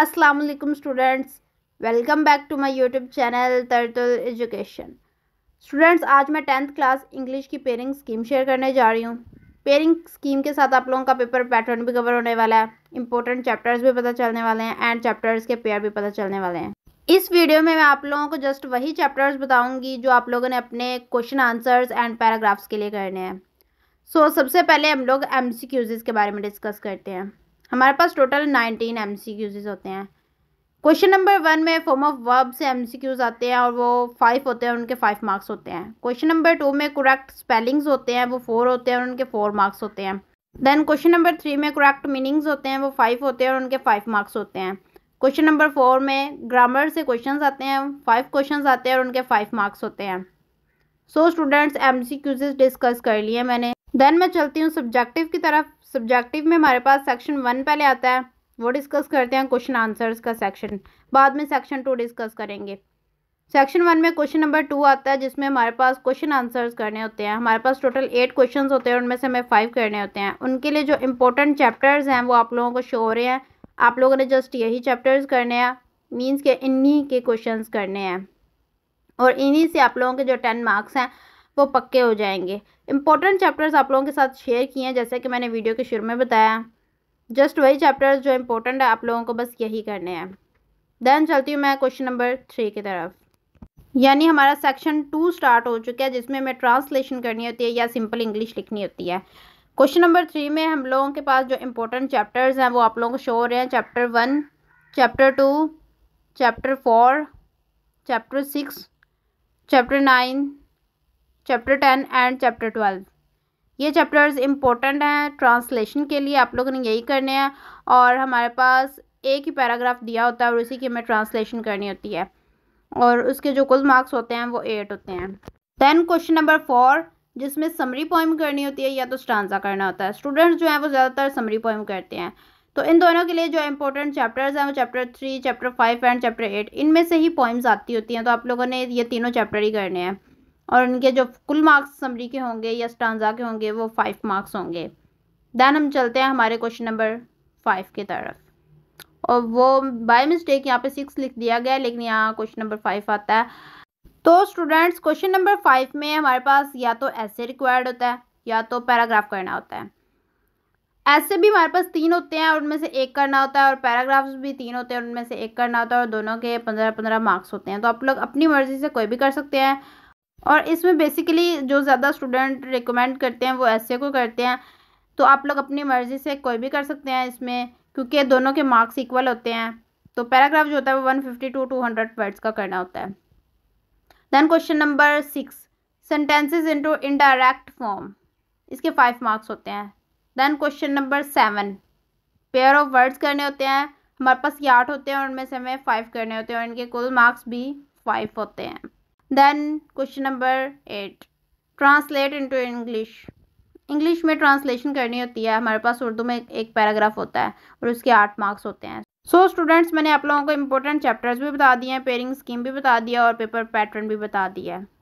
अस्सलाम वालेकुम students welcome back to my YouTube channel तरतुल एजुकेशन स्टूडेंट्स आज मैं टेंथ क्लास इंग्लिश की पेयरिंग स्कीम शेयर करने जा रही हूँ पेयरिंग स्कीम के साथ आप लोगों का पेपर पैटर्न भी कवर होने वाला है इंपॉर्टेंट चैप्टर्स भी पता चलने वाले हैं एंड चैप्टर्स के पेयर भी पता चलने वाले हैं इस वीडियो में मैं आप लोगों को जस्ट वही चैप्टर्स बताऊँगी जो आप लोगों ने अपने क्वेश्चन आंसर्स एंड पैराग्राफ्स के लिए करने हैं सो so, सबसे पहले हम लोग एम के बारे में डिस्कस करते हैं हमारे पास total nineteen M C Qs होते हैं क्वेश्चन नंबर वन में फॉर्म ऑफ वर्ब से एम सी क्यूज आते हैं और वो फाइव होते हैं और उनके फाइव मार्क्स होते हैं क्वेश्चन नंबर टू में करेक्ट स्पेलिंग्स होते हैं वो फोर होते हैं और उनके फोर मार्क्स होते हैं देन क्वेश्चन नंबर थ्री में करेक्ट मीनिंग्स होते हैं वो फाइव होते हैं और उनके फाइव मार्क्स होते हैं क्वेश्चन नंबर फोर में ग्रामर से क्वेश्चन आते हैं फाइव क्वेश्चन आते हैं और उनके फाइव मार्क्स होते हैं so students M C Qs discuss कर लिए मैंने देन मैं चलती हूँ सब्जेक्टिव की तरफ सब्जेक्टिव में हमारे पास सेक्शन वन पहले आता है वो डिस्कस करते हैं क्वेश्चन आंसर्स का सेक्शन बाद में सेक्शन टू डिस्कस करेंगे सेक्शन वन में क्वेश्चन नंबर टू आता है जिसमें हमारे पास क्वेश्चन आंसर्स करने होते हैं हमारे पास टोटल एट क्वेश्चन होते हैं उनमें से हमें फाइव करने होते हैं उनके लिए जो इंपॉर्टेंट चैप्टर्स हैं वो आप लोगों को शो हो रहे हैं आप लोगों ने जस्ट यही चैप्टर्स करने हैं मीन्स के इन्हीं के क्वेश्चन करने हैं और इन्हीं से आप लोगों के जो टेन मार्क्स हैं वो पक्के हो जाएंगे इंपॉर्टेंट चैप्टर्स आप लोगों के साथ शेयर किए हैं जैसे कि मैंने वीडियो के शुरू में बताया जस्ट वही चैप्टर्स जो इम्पोर्टेंट है आप लोगों को बस यही करने हैं देन चलती हूँ मैं क्वेश्चन नंबर थ्री की तरफ यानी हमारा सेक्शन टू स्टार्ट हो चुका है जिसमें हमें ट्रांसलेशन करनी होती है या सिंपल इंग्लिश लिखनी होती है क्वेश्चन नंबर थ्री में हम लोगों के पास जो इम्पोर्टेंट चैप्टर्स हैं वो आप लोगों को शो हो रहे हैं chapter one chapter two chapter four chapter six chapter nine chapter ten and chapter twelve ये चैप्टर्स इंपॉर्टेंट हैं ट्रांसलेशन के लिए आप लोगों ने यही करने हैं और हमारे पास एक ही पैराग्राफ दिया होता है और उसी की हमें ट्रांसलेशन करनी होती है और उसके जो कुल मार्क्स होते हैं वो एट होते हैं दैन क्वेश्चन नंबर फोर जिसमें समरी पोइम करनी होती है या तो स्टांजा करना होता है स्टूडेंट्स जो हैं वो ज़्यादातर समरी पोइम करते हैं तो इन दोनों के लिए जो इंपॉर्टेंट चैप्टर्स हैं वो chapter three chapter five and chapter eight इनमें से ही पोइम्स आती होती हैं तो आप लोगों ने ये तीनों चैप्टर ही करने हैं और उनके जो कुल मार्क्स समरी के होंगे या स्टांजा के होंगे वो फाइव मार्क्स होंगे दैन हम चलते हैं हमारे क्वेश्चन नंबर फाइव की तरफ और वो बाय मिस्टेक यहाँ पे सिक्स लिख दिया गया लेकिन यहाँ क्वेश्चन नंबर फाइव आता है तो स्टूडेंट्स क्वेश्चन नंबर फाइव में हमारे पास या तो ऐसे रिक्वायर्ड होता है या तो पैराग्राफ करना होता है ऐसे भी हमारे पास तीन होते हैं और उनमें से एक करना होता है और पैराग्राफ्स भी तीन होते हैं उनमें से एक करना होता है और दोनों के पंद्रह पंद्रह मार्क्स होते हैं तो आप लोग अपनी मर्ज़ी से कोई भी कर सकते हैं और इसमें बेसिकली जो ज़्यादा स्टूडेंट रिकमेंड करते हैं वो ऐसे को करते हैं तो आप लोग अपनी मर्ज़ी से कोई भी कर सकते हैं इसमें क्योंकि दोनों के मार्क्स इक्वल होते हैं तो पैराग्राफ जो होता है वो one fifty to two hundred words का करना होता है then question number six sentences into indirect form इसके फाइव मार्क्स होते हैं then question number seven pair of words करने होते हैं हमारे पास ये आठ होते हैं और उनमें से हमें फाइव करने होते हैं और इनके कुल मार्क्स भी फाइव होते हैं then question number eight translate into English English में ट्रांसलेशन करनी होती है हमारे पास उर्दू में एक पैराग्राफ होता है और उसके आठ मार्क्स होते हैं सो so, स्टूडेंट्स मैंने आप लोगों को इंपॉर्टेंट चैप्टर्स भी बता दिए हैं पेयरिंग स्कीम भी बता दिया और पेपर पैटर्न भी बता दिया है